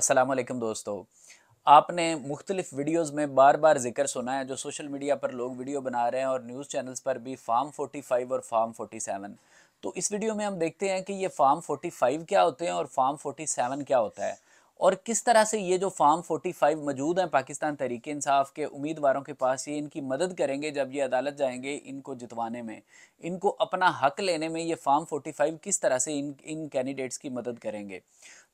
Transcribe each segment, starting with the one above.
असलकम दोस्तों आपने मुख्तलिफ़ वीडियोस में बार बार जिक्र सुना है जो सोशल मीडिया पर लोग वीडियो बना रहे हैं और न्यूज़ चैनल्स पर भी फार्म 45 और फार्म 47 तो इस वीडियो में हम देखते हैं कि ये फार्म 45 क्या होते हैं और फार्म 47 क्या होता है और किस तरह से ये जो फार्म 45 मौजूद हैं पाकिस्तान तरीके इंसाफ के उम्मीदवारों के पास ये इनकी मदद करेंगे जब ये अदालत जाएंगे इनको जितवाने में इनको अपना हक लेने में ये फार्म 45 किस तरह से इन इन कैंडिडेट्स की मदद करेंगे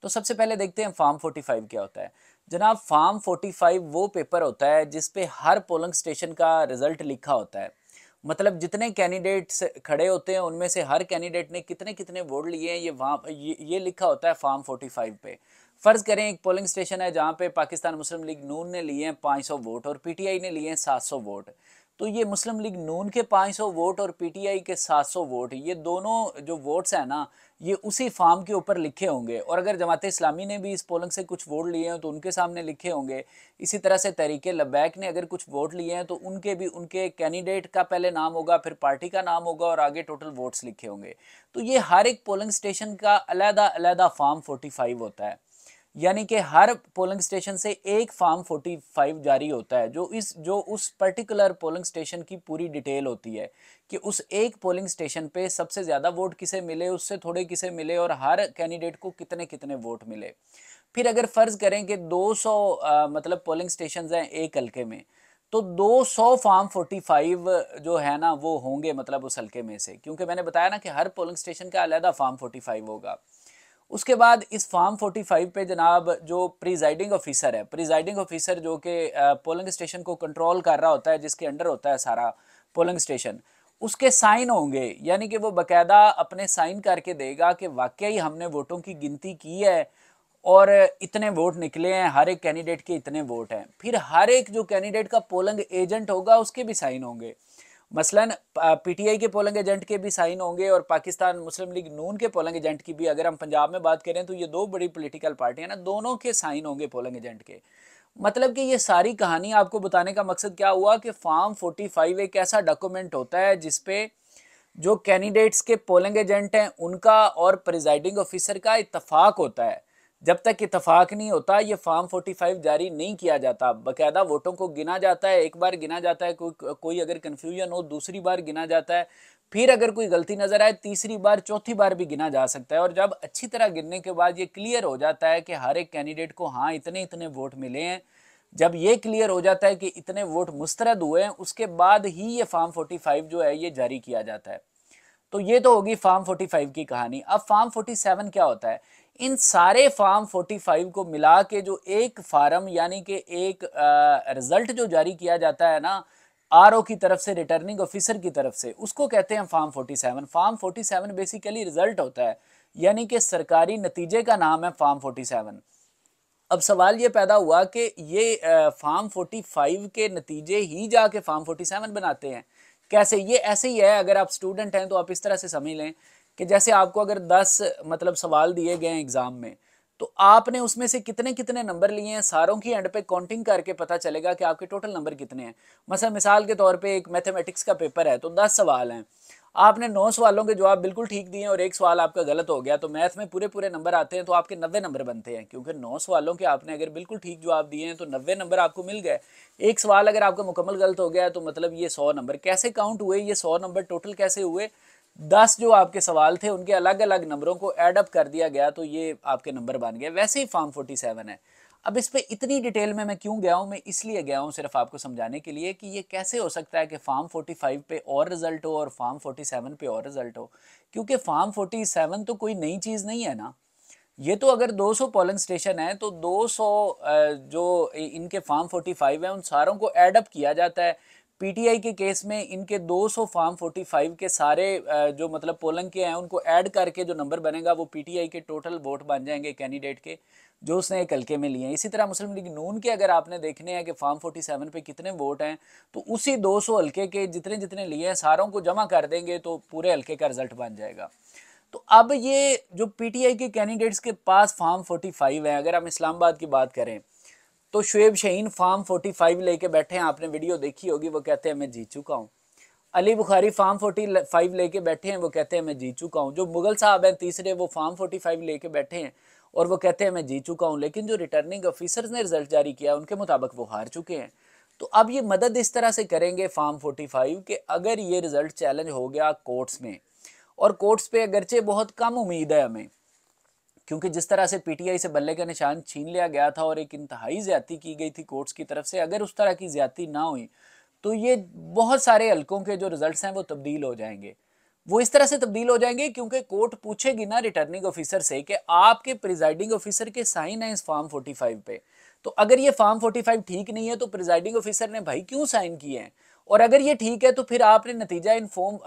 तो सबसे पहले देखते हैं फार्म 45 क्या होता है जनाब फार्म 45 वो पेपर होता है जिसपे हर पोलिंग स्टेशन का रिजल्ट लिखा होता है मतलब जितने कैंडिडेट्स खड़े होते हैं उनमें से हर कैंडिडेट ने कितने कितने वोट लिए हैं ये वहाँ ये, ये लिखा होता है फोर्टी 45 पे फ़र्ज़ करें एक पोलिंग स्टेशन है जहाँ पे पाकिस्तान मुस्लिम लीग नून ने लिए हैं 500 वोट और पीटीआई ने लिए हैं 700 वोट तो ये मुस्लिम लीग नून के 500 वोट और पीटीआई के 700 वोट ये दोनों जो वोट्स हैं ना ये उसी फार्म के ऊपर लिखे होंगे और अगर जमात इस्लामी ने भी इस पोलिंग से कुछ वोट लिए हैं तो उनके सामने लिखे होंगे इसी तरह से तरीके लबैक ने अगर कुछ वोट लिए हैं तो उनके भी उनके कैंडिडेट का पहले नाम होगा फिर पार्टी का नाम होगा और आगे टोटल वोट्स लिखे होंगे तो ये हर एक पोलिंग स्टेशन का अलहदा अलहदा फार्म फोर्टी होता है यानी कि हर पोलिंग स्टेशन से एक फार्म 45 जारी होता है जो इस जो उस पर्टिकुलर पोलिंग स्टेशन की पूरी डिटेल होती है कि उस एक पोलिंग स्टेशन पे सबसे ज़्यादा वोट किसे मिले उससे थोड़े किसे मिले और हर कैंडिडेट को कितने कितने वोट मिले फिर अगर फ़र्ज़ करें कि 200 सौ मतलब पोलिंग स्टेशन हैं एक हल्के में तो 200 फार्म फाइव जो है ना वो होंगे मतलब उस हल्के में से क्योंकि मैंने बताया ना कि हर पोलिंग स्टेशन का अलहदा फार्म फाइव होगा उसके बाद इस फोर्टी 45 पे जनाब जो प्रिजाइडिंग ऑफिसर है प्रिजाइडिंग ऑफिसर जो कि पोलिंग स्टेशन को कंट्रोल कर रहा होता है जिसके अंडर होता है सारा पोलिंग स्टेशन उसके साइन होंगे यानी कि वो बकायदा अपने साइन करके देगा कि वाकई हमने वोटों की गिनती की है और इतने वोट निकले हैं हर एक कैंडिडेट के इतने वोट हैं फिर हर एक जो कैंडिडेट का पोलिंग एजेंट होगा उसके भी साइन होंगे मसलन पीटीआई के पोलिंग एजेंट के भी साइन होंगे और पाकिस्तान मुस्लिम लीग नून के पोलिंग एजेंट की भी अगर हम पंजाब में बात करें तो ये दो बड़ी पोलिटिकल पार्टियाँ ना दोनों के साइन होंगे पोलिंग एजेंट के मतलब कि ये सारी कहानी आपको बताने का मकसद क्या हुआ कि फॉर्म फाइव एक ऐसा डॉक्यूमेंट होता है जिसपे जो कैंडिडेट्स के पोलिंग एजेंट हैं उनका और प्रिजाइडिंग ऑफिसर का इतफाक होता है जब तक इतफाक नहीं होता ये फार्म 45 जारी नहीं किया जाता बकायदा वोटों को गिना जाता है एक बार गिना जाता है कोई कोई अगर कन्फ्यूजन हो दूसरी बार गिना जाता है फिर अगर कोई गलती नज़र आए तीसरी बार चौथी बार भी गिना जा सकता है और जब अच्छी तरह गिनने के बाद ये क्लियर हो जाता है कि हर एक कैंडिडेट को हाँ इतने इतने वोट मिले हैं जब ये क्लियर हो जाता है कि इतने वोट मुस्तरद हुए हैं उसके बाद ही ये फार्म 45 जो है ये जारी किया जाता है तो ये तो होगी फार्म 45 की कहानी अब फार्म 47 क्या होता है इन सारे फार्म 45 को मिला के जो एक फार्म यानी कि एक रिजल्ट जो जारी किया जाता है ना आर की तरफ से रिटर्निंग ऑफिसर की तरफ से उसको कहते हैं फार्म 47 फार्म 47 बेसिकली रिजल्ट होता है यानी कि सरकारी नतीजे का नाम है फार्म 47 अब सवाल ये पैदा हुआ कि ये फार्म 45 के नतीजे ही जाके फार्म 47 बनाते हैं कैसे ये ऐसे ही है अगर आप स्टूडेंट हैं तो आप इस तरह से समझ लें कि जैसे आपको अगर दस मतलब सवाल दिए गए हैं एग्ज़ाम में तो आपने उसमें से कितने कितने नंबर लिए हैं सारों की एंड पे काउंटिंग करके पता चलेगा कि आपके टोटल नंबर कितने हैं मसल मिसाल के तौर पे एक मैथमेटिक्स का पेपर है तो दस सवाल हैं आपने नौ सवालों के जवाब बिल्कुल ठीक दिए और एक सवाल आपका गलत हो गया तो मैथ में पूरे पूरे नंबर आते हैं तो आपके नब्बे नंबर बनते हैं क्योंकि नौ सवालों के आपने अगर बिल्कुल ठीक जवाब दिए हैं तो नब्बे नंबर आपको मिल गए एक सवाल अगर आपका मुकम्मल गलत हो गया तो मतलब ये सौ नंबर कैसे काउंट हुए ये सौ नंबर टोटल कैसे हुए दस जो आपके सवाल थे उनके अलग अलग नंबरों को एडअप कर दिया गया तो ये आपके नंबर बन गए वैसे ही फॉर्म फोर्टी सेवन है अब इस पर इतनी डिटेल में मैं क्यों गया हूँ मैं इसलिए गया हूँ सिर्फ आपको समझाने के लिए कि ये कैसे हो सकता है कि फार्म फाइव पे और रिजल्ट हो और फार्म सेवन पे और रिजल्ट हो क्योंकि फार्म सेवन तो कोई नई चीज़ नहीं है ना ये तो अगर 200 पोलिंग स्टेशन है तो 200 जो इनके फार्म 45 है उन सारों को एडअप किया जाता है पीटीआई के केस में इनके 200 फार्म 45 के सारे जो मतलब पोलंग के हैं उनको ऐड करके जो नंबर बनेगा वो पीटीआई के टोटल वोट बन जाएंगे कैंडिडेट के जो उसने एक हल्के में लिए हैं इसी तरह मुस्लिम लीग नून के अगर आपने देखने हैं कि फार्म 47 पे कितने वोट हैं तो उसी 200 हल्के के जितने जितने लिए हैं सारों को जमा कर देंगे तो पूरे हल्के का रिजल्ट बन जाएगा तो अब ये जो पी के कैंडिडेट्स के पास फार्म फोर्टी हैं अगर हम इस्लामाबाद की बात करें तो शुएब शहीन फार्म 45 लेके बैठे हैं आपने वीडियो देखी होगी वो कहते हैं मैं जीत चुका हूँ अली बुखारी फार्म 45 लेके बैठे हैं वो कहते हैं मैं जीत चुका हूँ जो मुगल साहब हैं तीसरे वो फार्म 45 लेके बैठे हैं और वो कहते हैं मैं जीत चुका हूँ लेकिन जो रिटर्निंग ऑफिसर्स ने रिजल्ट जारी किया उनके मुताबिक वो हार चुके हैं तो अब ये मदद इस तरह से करेंगे फार्म फाइव कि अगर ये रिजल्ट चैलेंज हो गया कोर्ट्स में और कोर्ट्स पे अगरचे बहुत कम उम्मीद है हमें क्योंकि जिस तरह से पीटीआई से बल्ले का निशान छीन लिया गया था और एक इंतहाई ज्यादा की गई थी कोर्ट्स की तरफ से अगर उस तरह की ज्यादा ना हुई तो ये बहुत सारे हल्कों के जो रिजल्ट हैं वो तब्दील हो जाएंगे वो इस तरह से तब्दील हो जाएंगे क्योंकि कोर्ट पूछेगी ना रिटर्निंग ऑफिसर से कि आपके प्रिजाइडिंग ऑफिसर के साइन है इस फॉर्म फोर्टी पे तो अगर ये फॉर्म 45 ठीक नहीं है तो प्रिजाइडिंग ऑफिसर ने भाई क्यों साइन किए हैं और अगर ये ठीक है तो फिर आपने नतीजा इनफॉर्म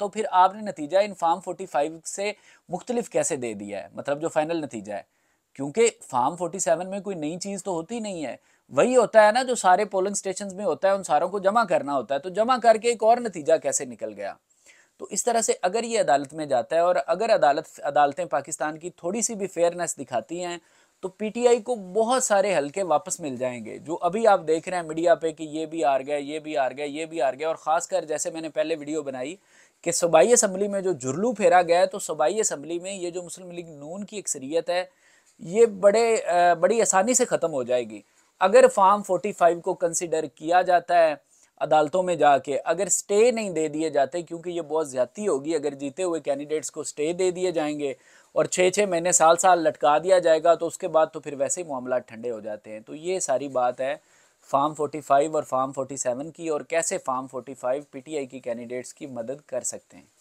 तो फिर आपने नतीजा इन फार्म 45 से मुख्तलिफ कैसे दे दिया है मतलब जो फाइनल नतीजा है क्योंकि फार्म 47 में कोई नई चीज़ तो होती नहीं है वही होता है ना जो सारे पोलिंग स्टेशन में होता है उन सारों को जमा करना होता है तो जमा करके एक और नतीजा कैसे निकल गया तो इस तरह से अगर ये अदालत में जाता है और अगर अदालत अदालतें पाकिस्तान की थोड़ी सी भी फेयरनेस दिखाती हैं तो पीटीआई को बहुत सारे हल्के वापस मिल जाएंगे जो अभी आप देख रहे हैं मीडिया पे कि ये भी आ गया ये भी आ गया ये भी आ गया और ख़ासकर जैसे मैंने पहले वीडियो बनाई कि सूबाई असम्बली में जो जुर्लू फेरा गया है तो सूबाई असम्बली में ये जो मुस्लिम लीग नून की अक्सरियत है ये बड़े बड़ी आसानी से ख़त्म हो जाएगी अगर फार्म फोर्टी को कंसिडर किया जाता है अदालतों में जाके अगर स्टे नहीं दे दिए जाते क्योंकि ये बहुत ज्यादा होगी अगर जीते हुए कैंडिडेट्स को स्टे दे दिए जाएंगे और छः छः महीने साल साल लटका दिया जाएगा तो उसके बाद तो फिर वैसे ही मामला ठंडे हो जाते हैं तो ये सारी बात है फार्म 45 और फार्म 47 की और कैसे फार्म 45 पीटीआई की कैंडिडेट्स की मदद कर सकते हैं